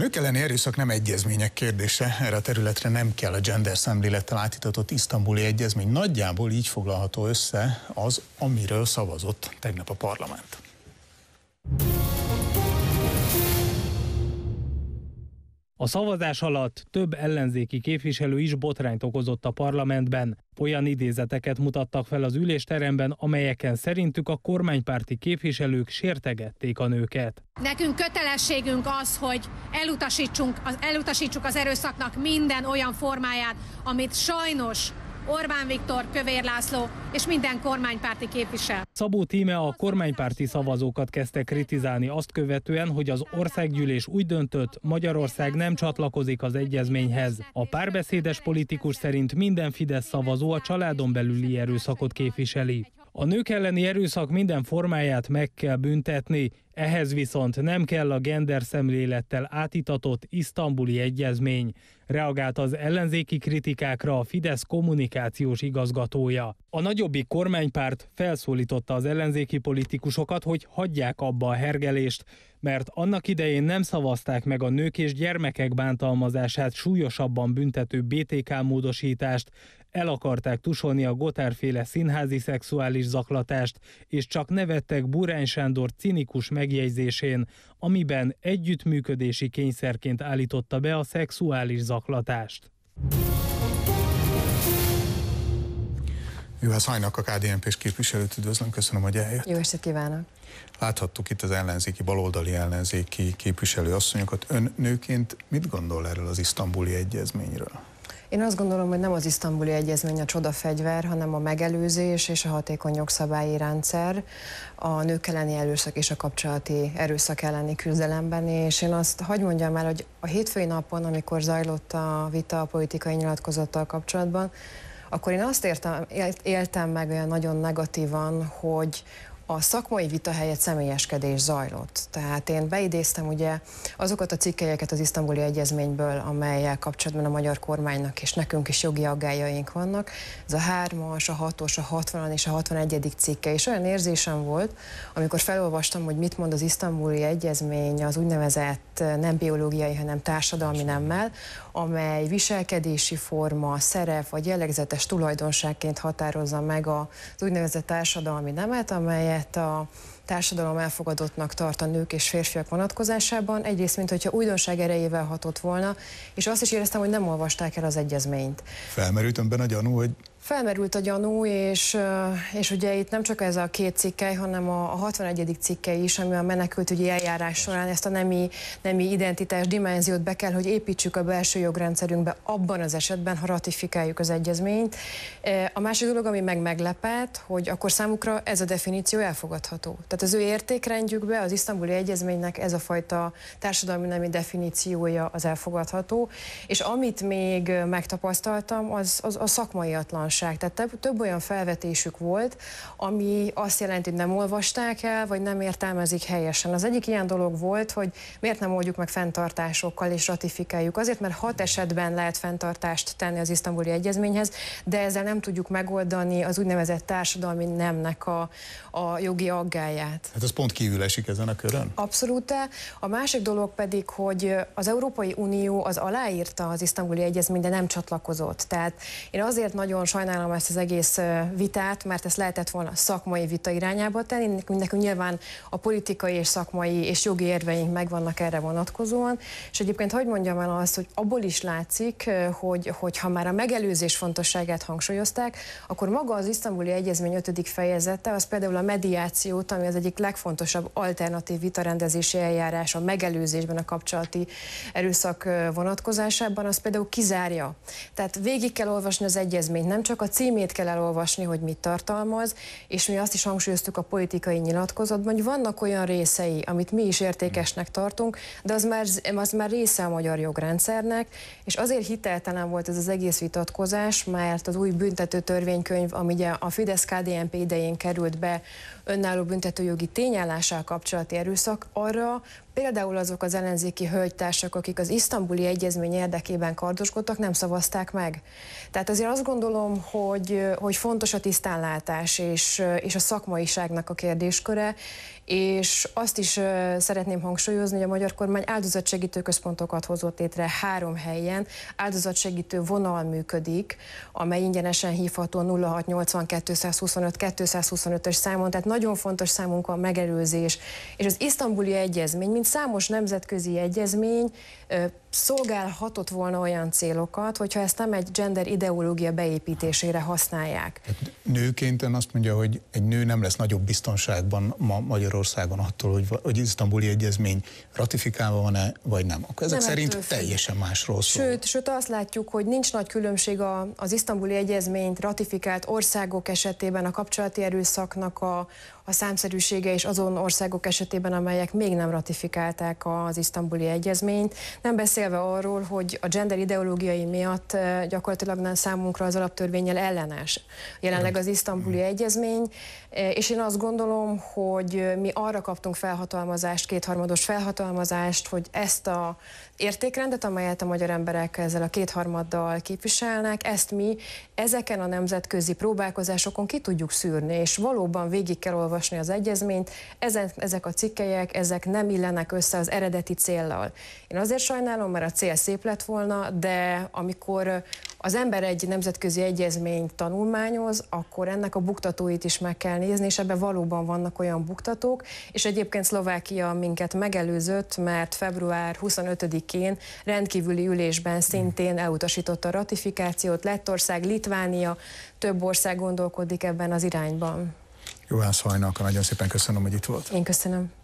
nők elleni erőszak nem egyezmények kérdése, erre a területre nem kell a gender szemlélettel átítatott isztambuli egyezmény. Nagyjából így foglalható össze az, amiről szavazott tegnap a parlament. A szavazás alatt több ellenzéki képviselő is botrányt okozott a parlamentben. Olyan idézeteket mutattak fel az ülésteremben, amelyeken szerintük a kormánypárti képviselők sértegették a nőket. Nekünk kötelességünk az, hogy elutasítsunk, elutasítsuk az erőszaknak minden olyan formáját, amit sajnos Orbán Viktor, Kövér László és minden kormánypárti képvisel. Szabó Tíme a kormánypárti szavazókat kezdte kritizálni azt követően, hogy az országgyűlés úgy döntött, Magyarország nem csatlakozik az egyezményhez. A párbeszédes politikus szerint minden Fidesz szavazó a családon belüli erőszakot képviseli. A nők elleni erőszak minden formáját meg kell büntetni, ehhez viszont nem kell a gender szemlélettel átitatott isztambuli egyezmény, reagált az ellenzéki kritikákra a Fidesz kommunikációs igazgatója. A nagyobbik kormánypárt felszólította az ellenzéki politikusokat, hogy hagyják abba a hergelést, mert annak idején nem szavazták meg a nők és gyermekek bántalmazását súlyosabban büntető BTK módosítást, el akarták tusolni a Gotárféle színházi szexuális zaklatást, és csak nevettek Burány Sándor cinikus megjegyzésén, amiben együttműködési kényszerként állította be a szexuális zaklatást. Juhász Hajnak, a KDNP-s képviselőt üdvözlöm, köszönöm, hogy eljött. Jó estét kívánok! Láthattuk itt az ellenzéki, baloldali ellenzéki képviselőasszonyokat. Ön nőként mit gondol erről az isztambuli egyezményről? Én azt gondolom, hogy nem az isztambuli egyezmény a csodafegyver, hanem a megelőzés és a hatékony jogszabályi rendszer a nők elleni erőszak és a kapcsolati erőszak elleni küzdelemben, és én azt hagy mondjam el, hogy a hétfői napon, amikor zajlott a vita a politikai nyilatkozattal kapcsolatban, akkor én azt értem, éltem meg olyan nagyon negatívan, hogy, a szakmai vita helyett személyeskedés zajlott. Tehát én beidéztem ugye azokat a cikkelyeket az isztambuli egyezményből, amelyel kapcsolatban a magyar kormánynak és nekünk is jogi aggájaink vannak. Ez a 3-as, a 6-os, a 60 és a 61. cikke. És olyan érzésem volt, amikor felolvastam, hogy mit mond az isztambuli egyezmény az úgynevezett nem biológiai, hanem társadalmi nemmel, amely viselkedési forma, szerep vagy jellegzetes tulajdonságként határozza meg az úgynevezett társadalmi nemet, amelyet mindent a társadalom elfogadottnak tart a nők és férfiak vonatkozásában. Egyrészt, mint hogyha újdonság erejével hatott volna, és azt is éreztem, hogy nem olvasták el az egyezményt. Felmerült önben a gyanú, hogy Felmerült a gyanú, és, és ugye itt nem csak ez a két cikkely, hanem a, a 61. cikkei is, ami a menekültügyi eljárás során ezt a nemi, nemi identitás dimenziót be kell, hogy építsük a belső jogrendszerünkbe abban az esetben, ha ratifikáljuk az egyezményt. A másik dolog, ami meg meglepett, hogy akkor számukra ez a definíció elfogadható. Tehát az ő értékrendjükbe az isztambuli egyezménynek ez a fajta társadalmi nemi definíciója az elfogadható, és amit még megtapasztaltam, az, az a szakmaiatlan bizonytalanság. Tehát több, több olyan felvetésük volt, ami azt jelenti, hogy nem olvasták el, vagy nem értelmezik helyesen. Az egyik ilyen dolog volt, hogy miért nem oldjuk meg fenntartásokkal és ratifikáljuk. Azért, mert hat esetben lehet fenntartást tenni az isztambuli egyezményhez, de ezzel nem tudjuk megoldani az úgynevezett társadalmi nemnek a, a jogi aggáját. Hát ez pont kívül esik ezen a körön? Abszolút. A másik dolog pedig, hogy az Európai Unió az aláírta az isztambuli egyezményt, de nem csatlakozott. Tehát én azért nagyon sajnálom, sajnálom ezt az egész vitát, mert ezt lehetett volna szakmai vita irányába tenni. Nekünk nyilván a politikai és szakmai és jogi érveink megvannak erre vonatkozóan. És egyébként hogy mondjam el azt, hogy abból is látszik, hogy, hogy ha már a megelőzés fontosságát hangsúlyozták, akkor maga az isztambuli egyezmény ötödik fejezete, az például a mediációt, ami az egyik legfontosabb alternatív vitarendezési eljárás a megelőzésben a kapcsolati erőszak vonatkozásában, az például kizárja. Tehát végig kell olvasni az egyezményt, nem csak csak a címét kell elolvasni, hogy mit tartalmaz, és mi azt is hangsúlyoztuk a politikai nyilatkozatban, hogy vannak olyan részei, amit mi is értékesnek tartunk, de az már, az már része a magyar jogrendszernek, és azért hiteltelen volt ez az egész vitatkozás, mert az új büntető törvénykönyv, ami ugye a Fidesz-KDNP idején került be önálló büntetőjogi tényállással kapcsolati erőszak, arra például azok az ellenzéki hölgytársak, akik az isztambuli egyezmény érdekében kardoskodtak, nem szavazták meg. Tehát azért azt gondolom, hogy, hogy fontos a tisztánlátás és, és a szakmaiságnak a kérdésköre, és azt is szeretném hangsúlyozni, hogy a magyar kormány áldozatsegítő központokat hozott létre három helyen. Áldozatsegítő vonal működik, amely ingyenesen hívható 0680 225 225-ös számon, tehát nagyon fontos számunkra a megelőzés. És az isztambuli egyezmény, mint számos nemzetközi egyezmény, szolgálhatott volna olyan célokat, hogyha ezt nem egy gender ideológia beépítés megvédésére használják. nőként ön azt mondja, hogy egy nő nem lesz nagyobb biztonságban ma Magyarországon attól, hogy, hogy isztambuli egyezmény ratifikálva van-e, vagy nem. Akkor ezek nem szerint ettől. teljesen másról szól. Sőt, sőt, azt látjuk, hogy nincs nagy különbség a, az isztambuli egyezményt ratifikált országok esetében a kapcsolati erőszaknak a, a számszerűsége és azon országok esetében, amelyek még nem ratifikálták az isztambuli egyezményt, nem beszélve arról, hogy a gender ideológiai miatt eh, gyakorlatilag nem számunkra az alaptörvényel ellenes. Jelenleg az isztambuli mm. egyezmény, eh, és én azt gondolom, hogy eh, mi arra kaptunk felhatalmazást, kétharmados felhatalmazást, hogy ezt a értékrendet, amelyet a magyar emberek ezzel a kétharmaddal képviselnek, ezt mi ezeken a nemzetközi próbálkozásokon ki tudjuk szűrni, és valóban végig kell olvasni olvasni az egyezményt. Ezen, ezek a cikkelyek, ezek nem illenek össze az eredeti céllal. Én azért sajnálom, mert a cél szép lett volna, de amikor az ember egy nemzetközi egyezményt tanulmányoz, akkor ennek a buktatóit is meg kell nézni, és ebben valóban vannak olyan buktatók, és egyébként Szlovákia minket megelőzött, mert február 25-én rendkívüli ülésben szintén elutasította a ratifikációt, Lettország, Litvánia, több ország gondolkodik ebben az irányban. Juhász Hajnalka. Nagyon szépen köszönöm, hogy itt volt. Én köszönöm.